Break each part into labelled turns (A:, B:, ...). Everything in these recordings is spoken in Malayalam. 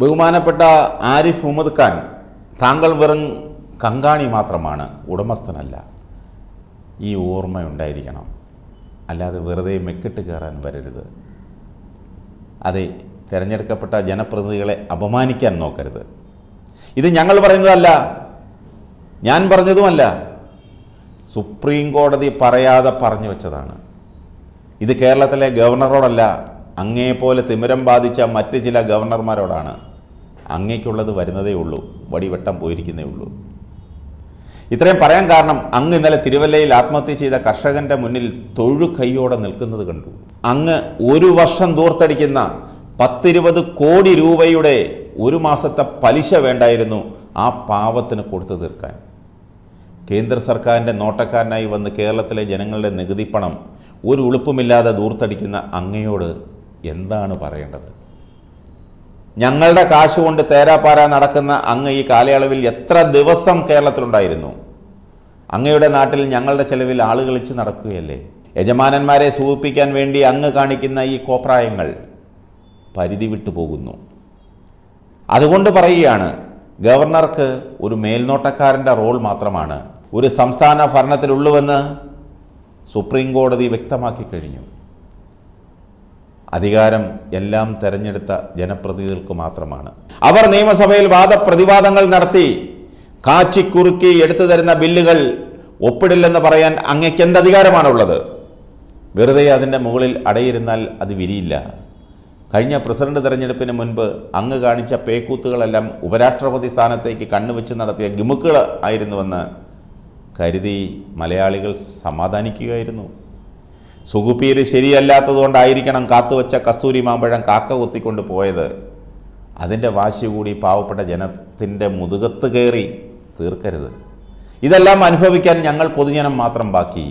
A: ബഹുമാനപ്പെട്ട ആരിഫ് മുഹമ്മദ് ഖാൻ താങ്കൾ വെറും കങ്കാണി മാത്രമാണ് ഉടമസ്ഥനല്ല ഈ ഓർമ്മ ഉണ്ടായിരിക്കണം അല്ലാതെ വെറുതെ മെക്കിട്ട് കയറാൻ വരരുത് അതെ തിരഞ്ഞെടുക്കപ്പെട്ട ജനപ്രതിനിധികളെ അപമാനിക്കാൻ നോക്കരുത് ഇത് ഞങ്ങൾ പറയുന്നതല്ല ഞാൻ പറഞ്ഞതുമല്ല സുപ്രീം കോടതി പറയാതെ പറഞ്ഞു വെച്ചതാണ് ഇത് കേരളത്തിലെ ഗവർണറോടല്ല അങ്ങേപോലെ തിമിരം ബാധിച്ച മറ്റ് ചില ഗവർണർമാരോടാണ് അങ്ങേക്കുള്ളത് വരുന്നതേ ഉള്ളൂ വടിവെട്ടം പോയിരിക്കുന്നേ ഉള്ളൂ ഇത്രയും പറയാൻ കാരണം അങ്ങ് ഇന്നലെ തിരുവല്ലയിൽ ആത്മഹത്യ ചെയ്ത കർഷകന്റെ മുന്നിൽ തൊഴു കൈയോടെ നിൽക്കുന്നത് കണ്ടു അങ്ങ് ഒരു വർഷം ദൂർത്തടിക്കുന്ന പത്തിരുപത് കോടി രൂപയുടെ ഒരു മാസത്തെ പലിശ വേണ്ടായിരുന്നു ആ പാവത്തിന് കൊടുത്തു തീർക്കാൻ കേന്ദ്ര സർക്കാരിൻ്റെ നോട്ടക്കാരനായി വന്ന് കേരളത്തിലെ ജനങ്ങളുടെ നികുതിപ്പണം ഒരു ഉളുപ്പുമില്ലാതെ ദൂർത്തടിക്കുന്ന അങ്ങയോട് എന്താണ് പറയേണ്ടത് ഞങ്ങളുടെ കാശ് കൊണ്ട് തേരാപ്പാര നടക്കുന്ന അങ്ങ് ഈ കാലയളവിൽ എത്ര ദിവസം കേരളത്തിലുണ്ടായിരുന്നു അങ്ങയുടെ നാട്ടിൽ ഞങ്ങളുടെ ചെലവിൽ ആളുകളിച്ച് നടക്കുകയല്ലേ യജമാനന്മാരെ സൂചിപ്പിക്കാൻ വേണ്ടി അങ്ങ് കാണിക്കുന്ന ഈ കോപ്രായങ്ങൾ പരിധി വിട്ടു പോകുന്നു അതുകൊണ്ട് പറയുകയാണ് ഗവർണർക്ക് ഒരു മേൽനോട്ടക്കാരൻ്റെ റോൾ മാത്രമാണ് ഒരു സംസ്ഥാന ഭരണത്തിലുള്ളുവെന്ന് സുപ്രീം കോടതി വ്യക്തമാക്കി കഴിഞ്ഞു അധികാരം എല്ലാം തെരഞ്ഞെടുത്ത ജനപ്രതിനിധികൾക്ക് മാത്രമാണ് അവർ നിയമസഭയിൽ വാദപ്രതിവാദങ്ങൾ നടത്തി കാച്ചിക്കുറുക്കി എടുത്തു തരുന്ന ബില്ലുകൾ ഒപ്പിടില്ലെന്ന് പറയാൻ അങ്ങക്ക് എന്ത് അധികാരമാണുള്ളത് വെറുതെ അതിൻ്റെ മുകളിൽ അടയിരുന്നാൽ അത് വിരിയില്ല കഴിഞ്ഞ പ്രസിഡന്റ് തെരഞ്ഞെടുപ്പിന് മുൻപ് അങ്ങ് കാണിച്ച പേക്കൂത്തുകളെല്ലാം ഉപരാഷ്ട്രപതി സ്ഥാനത്തേക്ക് കണ്ണുവെച്ച് നടത്തിയ ഗിമുക്കുകൾ ആയിരുന്നുവെന്ന് കരുതി മലയാളികൾ സമാധാനിക്കുകയായിരുന്നു സുഗുപ്പീര് ശരിയല്ലാത്തതുകൊണ്ടായിരിക്കണം കാത്തുവച്ച കസ്തൂരി മാമ്പഴം കാക്ക കുത്തിക്കൊണ്ട് പോയത് അതിൻ്റെ വാശി കൂടി പാവപ്പെട്ട ജനത്തിൻ്റെ മുതുകത്ത് കയറി തീർക്കരുത് ഇതെല്ലാം അനുഭവിക്കാൻ ഞങ്ങൾ പൊതുജനം മാത്രം ബാക്കി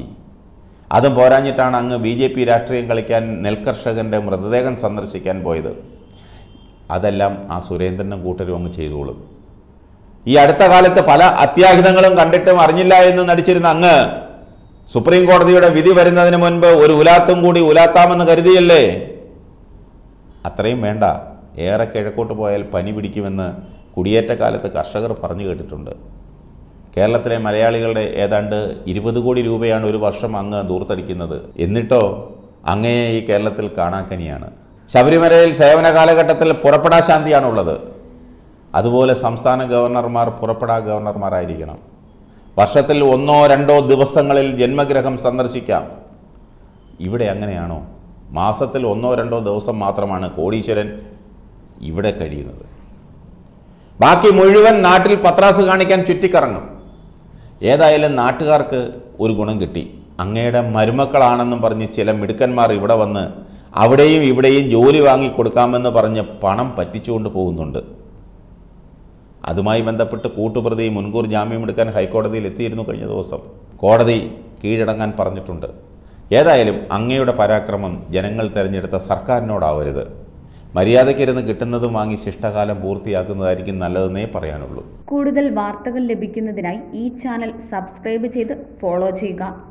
A: അതും പോരാഞ്ഞിട്ടാണ് അങ്ങ് ബി ജെ പി രാഷ്ട്രീയം കളിക്കാൻ നെൽകർഷകൻ്റെ മൃതദേഹം സന്ദർശിക്കാൻ പോയത് അതെല്ലാം ആ സുരേന്ദ്രനും കൂട്ടരും അങ്ങ് ചെയ്തോളും ഈ അടുത്ത കാലത്ത് പല അത്യാഹിതങ്ങളും കണ്ടിട്ടും അറിഞ്ഞില്ല എന്ന് നടിച്ചിരുന്ന അങ്ങ് സുപ്രീം കോടതിയുടെ വിധി വരുന്നതിന് മുൻപ് ഒരു ഉലാത്തും കൂടി ഉലാത്താമെന്ന് കരുതിയല്ലേ അത്രയും വേണ്ട ഏറെ കിഴക്കോട്ട് പോയാൽ പനി പിടിക്കുമെന്ന് കുടിയേറ്റക്കാലത്ത് കർഷകർ പറഞ്ഞു കേട്ടിട്ടുണ്ട് കേരളത്തിലെ മലയാളികളുടെ ഏതാണ്ട് ഇരുപത് കോടി രൂപയാണ് ഒരു വർഷം അങ്ങ് ദൂർത്തടിക്കുന്നത് എന്നിട്ടോ അങ്ങയെ ഈ കേരളത്തിൽ കാണാക്കനിയാണ് ശബരിമലയിൽ സേവന കാലഘട്ടത്തിൽ പുറപ്പെടാ ശാന്തിയാണുള്ളത് അതുപോലെ സംസ്ഥാന ഗവർണർമാർ പുറപ്പെടാ ഗവർണർമാരായിരിക്കണം വർഷത്തിൽ ഒന്നോ രണ്ടോ ദിവസങ്ങളിൽ ജന്മഗ്രഹം സന്ദർശിക്കാം ഇവിടെ അങ്ങനെയാണോ മാസത്തിൽ ഒന്നോ രണ്ടോ ദിവസം മാത്രമാണ് കോടീശ്വരൻ ഇവിടെ കഴിയുന്നത് ബാക്കി മുഴുവൻ നാട്ടിൽ പത്രാസ് കാണിക്കാൻ ചുറ്റിക്കറങ്ങും ഏതായാലും നാട്ടുകാർക്ക് ഒരു ഗുണം കിട്ടി അങ്ങയുടെ മരുമക്കളാണെന്നും പറഞ്ഞ് ചില മിടുക്കന്മാർ ഇവിടെ വന്ന് അവിടെയും ഇവിടെയും ജോലി വാങ്ങിക്കൊടുക്കാമെന്ന് പറഞ്ഞ് പണം പറ്റിച്ചുകൊണ്ട് പോകുന്നുണ്ട് അതുമായി ബന്ധപ്പെട്ട് കൂട്ടുപ്രതി മുൻകൂർ ജാമ്യം എടുക്കാൻ ഹൈക്കോടതിയിൽ എത്തിയിരുന്നു കഴിഞ്ഞ ദിവസം കോടതി കീഴടങ്ങാൻ പറഞ്ഞിട്ടുണ്ട് ഏതായാലും അങ്ങയുടെ പരാക്രമം ജനങ്ങൾ തിരഞ്ഞെടുത്ത സർക്കാരിനോടാവരുത് മര്യാദയ്ക്കിരുന്ന് കിട്ടുന്നതും വാങ്ങി ശിഷ്ടകാലം പൂർത്തിയാക്കുന്നതായിരിക്കും നല്ലതെന്നേ പറയാനുള്ളൂ കൂടുതൽ വാർത്തകൾ ലഭിക്കുന്നതിനായി ഈ ചാനൽ സബ്സ്ക്രൈബ് ചെയ്ത് ഫോളോ ചെയ്യുക